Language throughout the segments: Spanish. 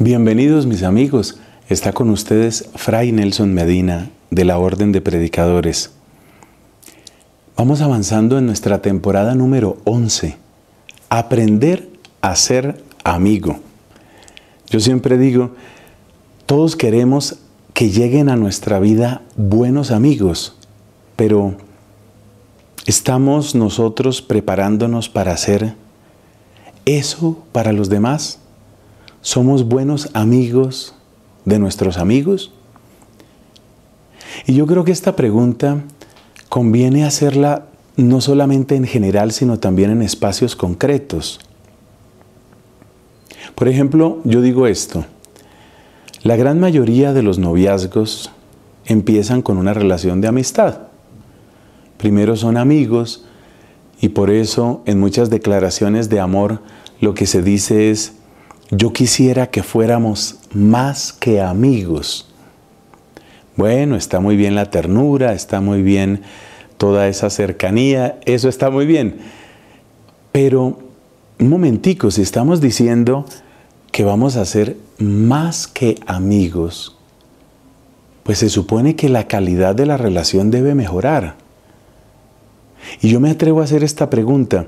Bienvenidos mis amigos, está con ustedes Fray Nelson Medina de la Orden de Predicadores. Vamos avanzando en nuestra temporada número 11, aprender a ser amigo. Yo siempre digo, todos queremos que lleguen a nuestra vida buenos amigos, pero ¿estamos nosotros preparándonos para hacer eso para los demás? somos buenos amigos de nuestros amigos? Y yo creo que esta pregunta conviene hacerla no solamente en general, sino también en espacios concretos. Por ejemplo, yo digo esto, la gran mayoría de los noviazgos empiezan con una relación de amistad. Primero son amigos y por eso en muchas declaraciones de amor lo que se dice es, yo quisiera que fuéramos más que amigos. Bueno, está muy bien la ternura, está muy bien toda esa cercanía, eso está muy bien. Pero un momentico, si estamos diciendo que vamos a ser más que amigos, pues se supone que la calidad de la relación debe mejorar. Y yo me atrevo a hacer esta pregunta.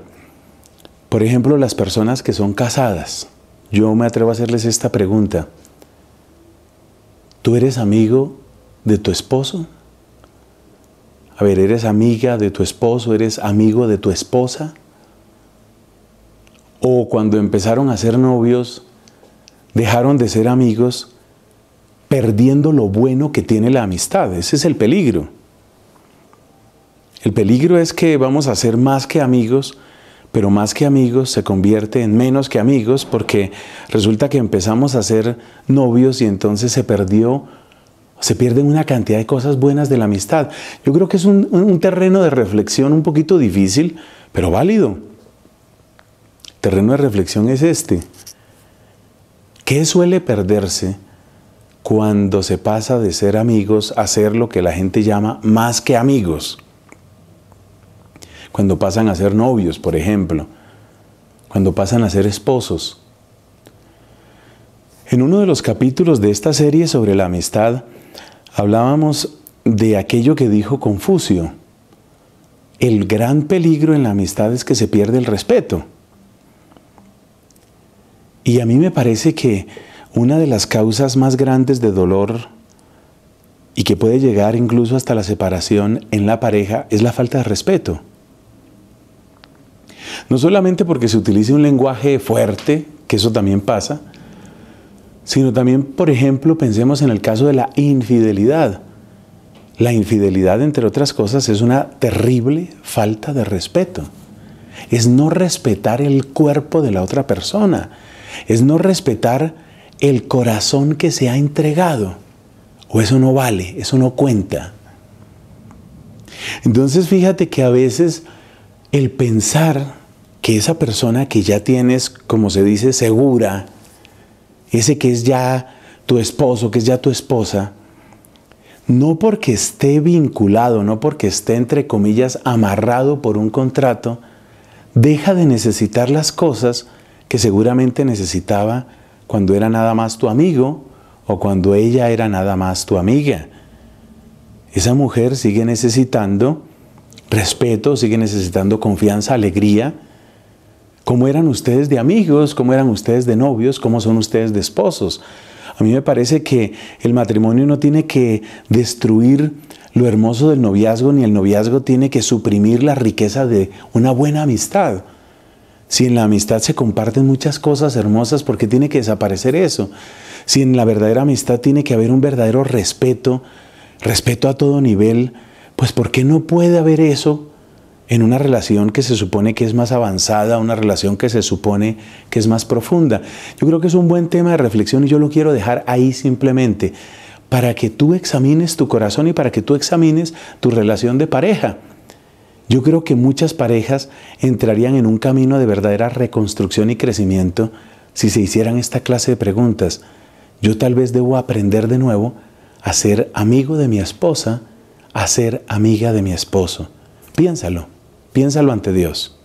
Por ejemplo, las personas que son casadas yo me atrevo a hacerles esta pregunta. ¿Tú eres amigo de tu esposo? A ver, ¿eres amiga de tu esposo? ¿Eres amigo de tu esposa? O cuando empezaron a ser novios, dejaron de ser amigos, perdiendo lo bueno que tiene la amistad. Ese es el peligro. El peligro es que vamos a ser más que amigos, pero más que amigos se convierte en menos que amigos porque resulta que empezamos a ser novios y entonces se perdió, se pierden una cantidad de cosas buenas de la amistad. Yo creo que es un, terreno de reflexión un poquito difícil, pero válido. terreno de reflexión es este. ¿Qué suele perderse cuando se pasa de ser amigos a ser lo que la gente llama más que amigos? cuando pasan a ser novios, por ejemplo, cuando pasan a ser esposos. En uno de los capítulos de esta serie sobre la amistad, hablábamos de aquello que dijo Confucio. El gran peligro en la amistad es que se pierde el respeto. Y a mí me parece que una de las causas más grandes de dolor y que puede llegar incluso hasta la separación en la pareja es la falta de respeto. No solamente porque se utilice un lenguaje fuerte, que eso también pasa, sino también, por ejemplo, pensemos en el caso de la infidelidad. La infidelidad, entre otras cosas, es una terrible falta de respeto. Es no respetar el cuerpo de la otra persona. Es no respetar el corazón que se ha entregado. O eso no vale, eso no cuenta. Entonces fíjate que a veces el pensar que esa persona que ya tienes, como se dice, segura, ese que es ya tu esposo, que es ya tu esposa, no porque esté vinculado, no porque esté, entre comillas, amarrado por un contrato, deja de necesitar las cosas que seguramente necesitaba cuando era nada más tu amigo o cuando ella era nada más tu amiga. Esa mujer sigue necesitando respeto, sigue necesitando confianza, alegría, cómo eran ustedes de amigos, cómo eran ustedes de novios, cómo son ustedes de esposos. A mí me parece que el matrimonio no tiene que destruir lo hermoso del noviazgo, ni el noviazgo tiene que suprimir la riqueza de una buena amistad. Si en la amistad se comparten muchas cosas hermosas, ¿por qué tiene que desaparecer eso? Si en la verdadera amistad tiene que haber un verdadero respeto, respeto a todo nivel, pues ¿por qué no puede haber eso en una relación que se supone que es más avanzada, una relación que se supone que es más profunda. Yo creo que es un buen tema de reflexión y yo lo quiero dejar ahí simplemente para que tú examines tu corazón y para que tú examines tu relación de pareja. Yo creo que muchas parejas entrarían en un camino de verdadera reconstrucción y crecimiento si se hicieran esta clase de preguntas. Yo tal vez debo aprender de nuevo a ser amigo de mi esposa, a ser amiga de mi esposo. Piénsalo. Piénsalo ante Dios.